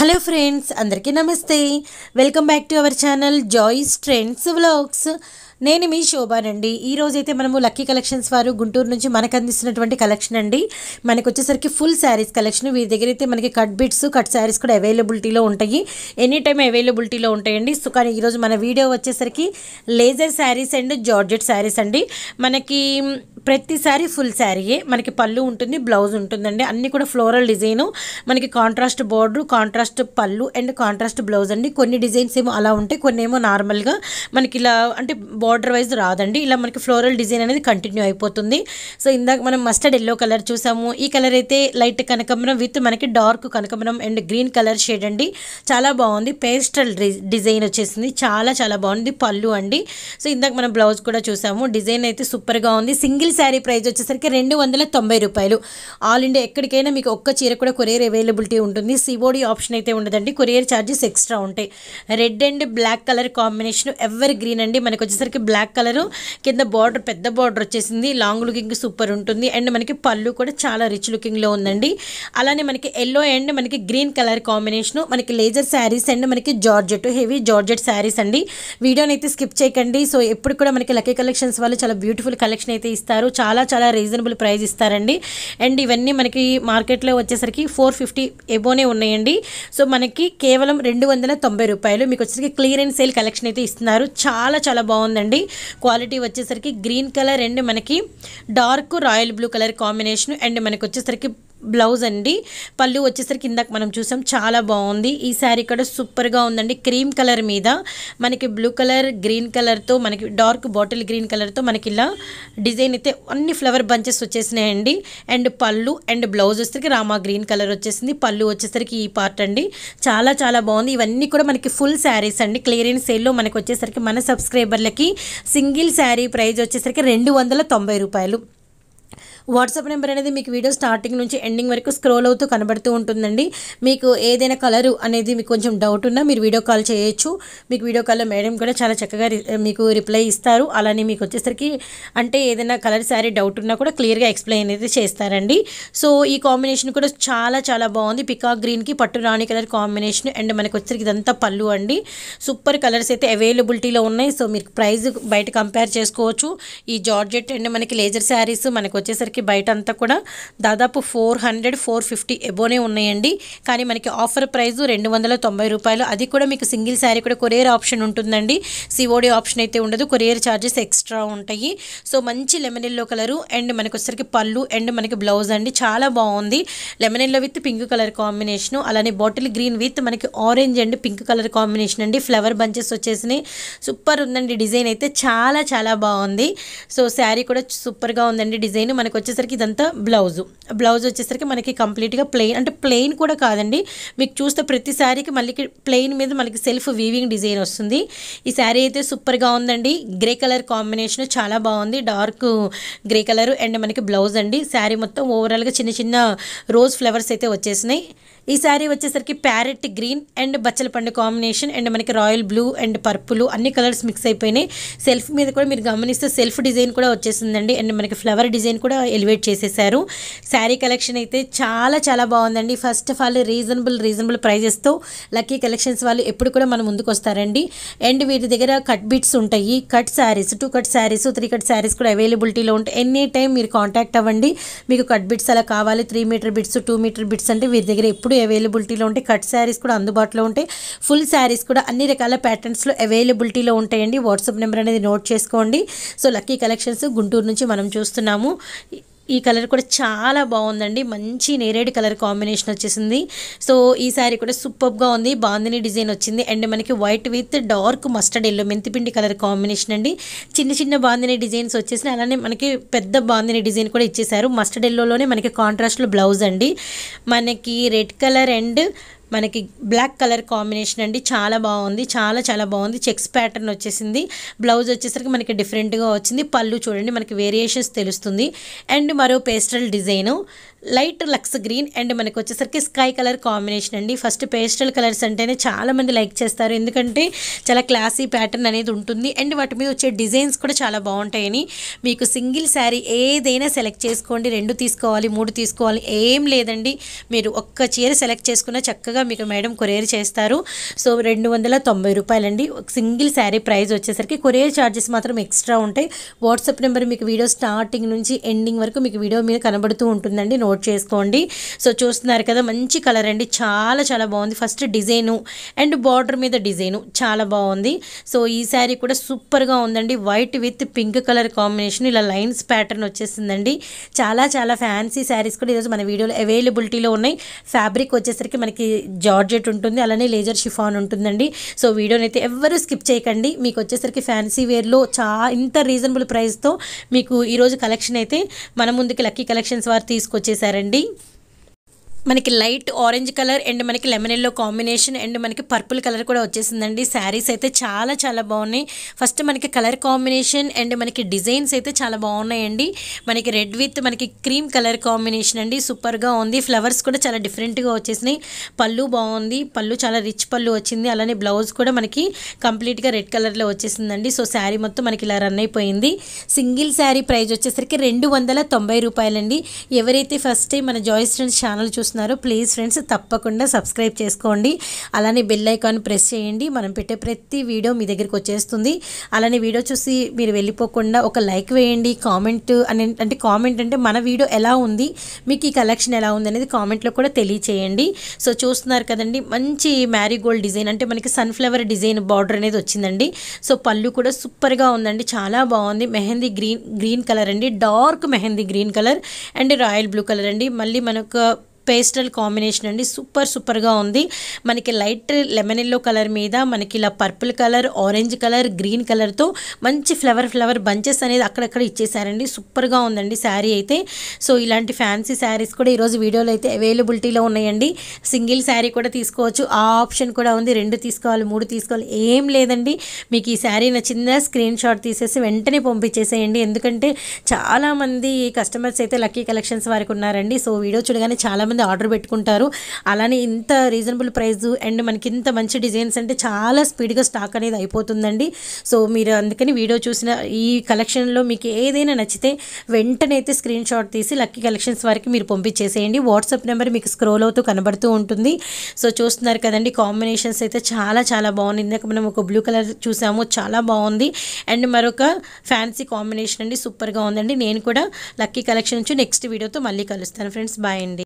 hello friends అందరికీ నమస్తే welcome back to our channel Joys Trends Vlogs నేను మీ శోభానండి ఈరోజైతే మనము లక్కీ కలెక్షన్స్ వారు గుంటూరు నుంచి మనకు అందిస్తున్నటువంటి కలెక్షన్ అండి మనకు వచ్చేసరికి ఫుల్ శారీస్ కలెక్షన్ వీరి దగ్గర అయితే మనకి కట్ బిట్స్ కట్ శారీస్ కూడా అవైలబిలిటీలో ఉంటాయి ఎనీ టైం అవైలబిలిటీలో ఉంటాయండి సో కానీ ఈరోజు మన వీడియో వచ్చేసరికి laser saris and georgette saris అండి మనకి ప్రతిసారి ఫుల్ శారీయే మనకి పళ్ళు ఉంటుంది బ్లౌజ్ ఉంటుందండి అన్నీ కూడా ఫ్లోరల్ డిజైను మనకి కాంట్రాస్ట్ బోర్డర్ కాంట్రాస్ట్ పళ్ళు అండ్ కాంట్రాస్ట్ బ్లౌజ్ అండి కొన్ని డిజైన్స్ ఏమో అలా ఉంటాయి కొన్ని ఏమో నార్మల్గా మనకి ఇలా అంటే బార్డర్ వైజ్ రాదండి ఇలా మనకి ఫ్లోరల్ డిజైన్ అనేది కంటిన్యూ అయిపోతుంది సో ఇందాక మనం మస్టర్డ్ ఎల్లో కలర్ చూసాము ఈ కలర్ అయితే లైట్ కనకమరం విత్ మనకి డార్క్ కనకమరం అండ్ గ్రీన్ కలర్ షేడ్ అండి చాలా బాగుంది పేస్టల్ డిజైన్ వచ్చేసింది చాలా చాలా బాగుంది పళ్ళు అండి సో ఇందాక మనం బ్లౌజ్ కూడా చూసాము డిజైన్ అయితే సూపర్గా ఉంది సింగిల్ శారీ ప్రైస్ వచ్చేసరికి రెండు వందల తొంభై రూపాయలు ఆల్ ఇండియా ఎక్కడికైనా మీకు ఒక్క చీర కూడా కొరియర్ అవైలబిలిటీ ఉంటుంది సిఓడి ఆప్షన్ అయితే ఉండదండి కొరియర్ ఛార్జెస్ ఎక్స్ట్రా ఉంటాయి red and black colour combination evergreen అండి మనకు వచ్చేసరికి మనకి బ్లాక్ కలరు కింద బార్డర్ పెద్ద బార్డర్ వచ్చేసింది లాంగ్ లుకింగ్ సూపర్ ఉంటుంది అండ్ మనకి పళ్ళు కూడా చాలా రిచ్ లుకింగ్లో ఉందండి అలానే మనకి ఎల్లో అండ్ మనకి గ్రీన్ కలర్ కాంబినేషను మనకి లేజర్ శారీస్ అండ్ మనకి జార్జెట్ హెవీ జార్జెట్ శారీస్ అండి వీడియోని అయితే స్కిప్ చేయకండి సో ఎప్పుడు కూడా మనకి లకీ కలెక్షన్స్ వాళ్ళు చాలా బ్యూటిఫుల్ కలెక్షన్ అయితే ఇస్తారు చాలా చాలా రీజనబుల్ ప్రైస్ ఇస్తారండి అండ్ ఇవన్నీ మనకి మార్కెట్లో వచ్చేసరికి ఫోర్ ఫిఫ్టీ ఎబోనే ఉన్నాయండి సో మనకి కేవలం రెండు వందల తొంభై రూపాయలు మీకు వచ్చేసరికి అండ్ సేల్ కలెక్షన్ అయితే ఇస్తున్నారు చాలా చాలా బాగుందండి చూడండి క్వాలిటీ వచ్చేసరికి గ్రీన్ కలర్ అండ్ మనకి dark royal blue colour combination and మనకి వచ్చేసరికి బ్లౌజ్ అండి పళ్ళు వచ్చేసరికి ఇందాక మనం చూసాం చాలా బాగుంది ఈ శారీ కూడా సూపర్గా ఉందండి క్రీమ్ కలర్ మీద మనకి బ్లూ కలర్ గ్రీన్ కలర్తో మనకి డార్క్ బాటిల్ గ్రీన్ కలర్తో మనకి ఇలా డిజైన్ అయితే అన్ని ఫ్లవర్ బంచెస్ వచ్చేసినాయండి అండ్ పళ్ళు అండ్ బ్లౌజ్ వచ్చేసరికి రామా గ్రీన్ కలర్ వచ్చేసింది పళ్ళు వచ్చేసరికి ఈ పార్ట్ అండి చాలా చాలా బాగుంది ఇవన్నీ కూడా మనకి ఫుల్ శారీస్ అండి క్లియరెన్స్ సేల్లో మనకి వచ్చేసరికి మన సబ్స్క్రైబర్లకి సింగిల్ శారీ ప్రైజ్ వచ్చేసరికి రెండు రూపాయలు వాట్సాప్ నెంబర్ అనేది మీకు వీడియో స్టార్టింగ్ నుంచి ఎండింగ్ వరకు స్క్రోల్ అవుతూ కనబడుతూ ఉంటుందండి మీకు ఏదైనా కలరు అనేది మీకు కొంచెం డౌట్ ఉన్నా మీరు వీడియో కాల్ చేయొచ్చు మీకు వీడియో కాల్లో మేడం కూడా చాలా చక్కగా మీకు రిప్లై ఇస్తారు అలానే మీకు వచ్చేసరికి అంటే ఏదైనా కలర్ శారీ డౌట్ ఉన్నా కూడా క్లియర్గా ఎక్స్ప్లెయిన్ అనేది చేస్తారండి సో ఈ కాంబినేషన్ కూడా చాలా చాలా బాగుంది పికా గ్రీన్కి పట్టు రాణి కలర్ కాంబినేషన్ అండ్ మనకు వచ్చేసరికి ఇదంతా పళ్ళు అండి సూపర్ కలర్స్ అయితే అవైలబిలిటీలో ఉన్నాయి సో మీరు ప్రైస్ బయట కంపేర్ చేసుకోవచ్చు ఈ జార్జెట్ అండ్ మనకి లేజర్ శారీస్ మనకు వచ్చేసరికి మనకి బయట అంతా కూడా దాదాపు ఫోర్ హండ్రెడ్ ఫోర్ ఫిఫ్టీ ఎబోనే ఉన్నాయండి కానీ మనకి ఆఫర్ ప్రైస్ రెండు వందల తొంభై రూపాయలు అది కూడా మీకు సింగిల్ శారీ కూడా కొరియర్ ఆప్షన్ ఉంటుందండి సిఓడి ఆప్షన్ అయితే ఉండదు కొరియర్ ఛార్జెస్ ఎక్స్ట్రా ఉంటాయి సో మంచి లెమనెల్లో కలరు అండ్ మనకి వచ్చరికి పళ్ళు అండ్ మనకి బ్లౌజ్ అండి చాలా బాగుంది lemon yellow with pink colour combination అలానే బాటిల్ గ్రీన్ విత్ మనకి orange and pink colour combination అండి ఫ్లవర్ బంచెస్ వచ్చేసినాయి సూపర్ ఉందండి డిజైన్ అయితే చాలా చాలా బాగుంది సో శారీ కూడా సూపర్గా ఉందండి డిజైన్ మనకు వచ్చేసరికి ఇదంతా బ్లౌజ్ బ్లౌజ్ వచ్చేసరికి మనకి కంప్లీట్గా ప్లెయిన్ అంటే ప్లెయిన్ కూడా కాదండి మీకు చూస్తే ప్రతి శారీకి మళ్ళీ ప్లెయిన్ మీద మనకి సెల్ఫ్ వీవింగ్ డిజైన్ వస్తుంది ఈ శారీ అయితే సూపర్గా ఉందండి గ్రే కలర్ కాంబినేషన్ చాలా బాగుంది డార్క్ గ్రే కలర్ అండ్ మనకి బ్లౌజ్ అండి శారీ మొత్తం ఓవరాల్గా చిన్న చిన్న రోజ్ ఫ్లవర్స్ అయితే వచ్చేసినాయి ఈ శారీ వచ్చేసరికి ప్యారెట్ గ్రీన్ అండ్ బచ్చల పండు కాంబినేషన్ అండ్ మనకి రాయల్ బ్లూ అండ్ పర్పుల్ అన్ని కలర్స్ మిక్స్ అయిపోయినాయి సెల్ఫ్ మీద కూడా మీరు గమనిస్తే సెల్ఫ్ డిజైన్ కూడా వచ్చేసిందండి అండ్ మనకి ఫ్లవర్ డిజైన్ కూడా ఎలివేట్ చేసేసారు శారీ కలెక్షన్ అయితే చాలా చాలా బాగుందండి first of all reasonable reasonable ప్రైజెస్తో లక్కీ కలెక్షన్స్ వాళ్ళు ఎప్పుడు కూడా మన ముందుకు వస్తారండి అండ్ వీటి దగ్గర కట్ బిట్స్ ఉంటాయి cut saris two cut saris three cut saris కూడా అవైలబిలిటీలో ఉంటాయి ఎనీ టైం మీరు కాంటాక్ట్ అవ్వండి మీకు కట్ బిట్స్ అలా కావాలి three metre bits two metre bits అంటే వీరి దగ్గర ఎప్పుడు అవైలబిలిటీలో ఉంటాయి కట్ శారీస్ కూడా అందుబాటులో ఉంటాయి ఫుల్ శారీస్ కూడా అన్ని రకాల ప్యాటర్న్స్లో అవైలబిలిటీలో ఉంటాయండి వాట్సాప్ నెంబర్ అనేది నోట్ చేసుకోండి సో లక్కీ కలెక్షన్స్ గుంటూరు నుంచి మనం చూస్తున్నాము ఈ కలర్ కూడా చాలా బాగుందండి మంచి నేరేడు కలర్ కాంబినేషన్ వచ్చేసింది సో ఈ శారీ కూడా సూపర్గా ఉంది బాందిని డిజైన్ వచ్చింది అండ్ మనకి white with dark mustard yellow మెంతిపిండి కలర్ కాంబినేషన్ అండి చిన్న చిన్న బాందిని డిజైన్స్ వచ్చేసినాయి అలానే మనకి పెద్ద బాందిని డిజైన్ కూడా ఇచ్చేసారు మస్టర్డ్ ఎల్లోనే మనకి కాంట్రాస్ట్లో బ్లౌజ్ అండి మనకి రెడ్ కలర్ అండ్ మనకి బ్లాక్ కలర్ కాంబినేషన్ అండి చాలా బాగుంది చాలా చాలా బాగుంది చెక్స్ ప్యాటర్న్ వచ్చేసింది బ్లౌజ్ వచ్చేసరికి మనకి డిఫరెంట్గా వచ్చింది పళ్ళు చూడండి మనకి వేరియేషన్స్ తెలుస్తుంది అండ్ మరో పేస్టల్ డిజైను లైట్ లక్స్ గ్రీన్ అండ్ మనకి వచ్చేసరికి స్కై కలర్ కాంబినేషన్ అండి ఫస్ట్ పేస్టల్ కలర్స్ అంటేనే చాలామంది లైక్ చేస్తారు ఎందుకంటే చాలా క్లాసీ ప్యాటర్న్ అనేది ఉంటుంది అండ్ వాటి మీద వచ్చే డిజైన్స్ కూడా చాలా బాగుంటాయని మీకు సింగిల్ శారీ ఏదైనా సెలెక్ట్ చేసుకోండి రెండు తీసుకోవాలి మూడు తీసుకోవాలి ఏం లేదండి మీరు ఒక్క చీర సెలెక్ట్ చేసుకున్న చక్కగా చక్కగా మీకు మేడం కొరియర్ చేస్తారు సో రెండు వందల తొంభై రూపాయలండి సింగిల్ శారీ ప్రైస్ వచ్చేసరికి కొరియర్ ఛార్జెస్ మాత్రం ఎక్స్ట్రా ఉంటాయి వాట్సాప్ నెంబర్ మీకు వీడియో స్టార్టింగ్ నుంచి ఎండింగ్ వరకు మీకు వీడియో మీద కనబడుతూ ఉంటుందండి నోట్ చేసుకోండి సో చూస్తున్నారు కదా మంచి కలర్ అండి చాలా చాలా బాగుంది ఫస్ట్ డిజైను అండ్ బార్డర్ మీద డిజైను చాలా బాగుంది సో ఈ శారీ కూడా సూపర్గా ఉందండి white with pink colour combination ఇలా లైన్స్ ప్యాటర్న్ వచ్చేసిందండి చాలా చాలా ఫ్యాన్సీ శారీస్ కూడా ఈరోజు మన వీడియోలో అవైలబిలిటీలో ఉన్నాయి ఫ్యాబ్రిక్ వచ్చేసరికి మనకి జార్జెట్ ఉంటుంది అలానే లేజర్ షిఫాన్ ఉంటుందండి సో వీడియోనైతే ఎవ్వరూ స్కిప్ చేయకండి మీకు వచ్చేసరికి ఫ్యాన్సీ వేర్లో చా ఇంత రీజనబుల్ ప్రైస్తో మీకు ఈరోజు కలెక్షన్ అయితే మన ముందుకి లక్కీ కలెక్షన్స్ వారు తీసుకొచ్చేసారండి మనకి లైట్ ఆరెంజ్ కలర్ అండ్ మనకి లెమన్ ఎల్లో కాంబినేషన్ అండ్ మనకి పర్పుల్ కలర్ కూడా వచ్చేసిందండి శారీస్ అయితే చాలా చాలా బాగున్నాయి ఫస్ట్ మనకి కలర్ కాంబినేషన్ అండ్ మనకి డిజైన్స్ అయితే చాలా బాగున్నాయండి మనకి రెడ్ విత్ మనకి క్రీమ్ కలర్ కాంబినేషన్ అండి సూపర్గా ఉంది ఫ్లవర్స్ కూడా చాలా డిఫరెంట్గా వచ్చేసినాయి పళ్ళు బాగుంది పళ్ళు చాలా రిచ్ పళ్ళు వచ్చింది అలానే బ్లౌజ్ కూడా మనకి కంప్లీట్గా రెడ్ కలర్లో వచ్చేసిందండి సో శారీ మొత్తం మనకి ఇలా రన్ అయిపోయింది సింగిల్ శారీ ప్రైజ్ వచ్చేసరికి రెండు వందల తొంభై రూపాయలండి ఎవరైతే ఫస్ట్ టైం మన జాయిస్ ఫ్రెండ్స్ ఛానల్ చూస్తున్నారు చూస్తున్నారో ప్లీజ్ ఫ్రెండ్స్ తప్పకుండా సబ్స్క్రైబ్ చేసుకోండి అలానే బెల్ ఐకాన్ ప్రెస్ చేయండి మనం పెట్టే ప్రతి వీడియో మీ దగ్గరికి వచ్చేస్తుంది అలానే వీడియో చూసి మీరు వెళ్ళిపోకుండా ఒక లైక్ వేయండి కామెంట్ అని అంటే కామెంట్ అంటే మన వీడియో ఎలా ఉంది మీకు ఈ కలెక్షన్ ఎలా ఉంది అనేది కామెంట్లో కూడా తెలియచేయండి సో చూస్తున్నారు కదండి మంచి మ్యారీగోల్డ్ డిజైన్ అంటే మనకి సన్ఫ్లవర్ డిజైన్ బార్డర్ అనేది వచ్చిందండి సో పళ్ళు కూడా సూపర్గా ఉందండి చాలా బాగుంది మెహందీ గ్రీన్ గ్రీన్ కలర్ అండి dark mehndi green colour and royal blue colour అండి మళ్ళీ మనకు పేస్టల్ కాంబినేషన్ అండి సూపర్ సూపర్గా ఉంది మనకి లైట్ లెమన్ ఎల్లో కలర్ మీద మనకి ఇలా purple colour orange colour green కలర్తో మంచి ఫ్లవర్ ఫ్లవర్ బంచెస్ అనేది అక్కడక్కడ ఇచ్చేసారండి సూపర్గా ఉందండి శారీ అయితే సో ఇలాంటి ఫ్యాన్సీ శారీస్ కూడా ఈరోజు వీడియోలో అయితే అవైలబిలిటీలో ఉన్నాయండి సింగిల్ శారీ కూడా తీసుకోవచ్చు ఆ ఆప్షన్ కూడా ఉంది రెండు తీసుకోవాలి మూడు తీసుకోవాలి ఏం లేదండి మీకు ఈ శారీ నచ్చిందా స్క్రీన్ షాట్ తీసేసి వెంటనే పంపించేసేయండి ఎందుకంటే చాలామంది కస్టమర్స్ అయితే లక్కీ కలెక్షన్స్ వారికి ఉన్నారండి సో వీడియో చూడగానే చాలామంది మంది ఆర్డర్ పెట్టుకుంటారు అలానే ఇంత రీజనబుల్ ప్రైస్ అండ్ మనకి ఇంత మంచి డిజైన్స్ అంటే చాలా స్పీడ్గా స్టాక్ అనేది అయిపోతుందండి సో మీరు అందుకని వీడియో చూసిన ఈ కలెక్షన్లో మీకు ఏదైనా నచ్చితే వెంటనే అయితే స్క్రీన్ షాట్ తీసి లక్కీ కలెక్షన్స్ వారికి మీరు పంపించేసేయండి వాట్సాప్ నెంబర్ మీకు స్క్రోల్ అవుతూ కనబడుతూ ఉంటుంది సో చూస్తున్నారు కదండి కాంబినేషన్స్ అయితే చాలా చాలా బాగుంది ఇందాక మనం ఒక బ్లూ కలర్ చూసాము చాలా బాగుంది అండ్ మరొక ఫ్యాన్సీ కాంబినేషన్ అండి సూపర్గా ఉందండి నేను కూడా లక్కీ కలెక్షన్ నుంచి నెక్స్ట్ వీడియోతో మళ్ళీ కలుస్తాను ఫ్రెండ్స్ బాయ్ అండి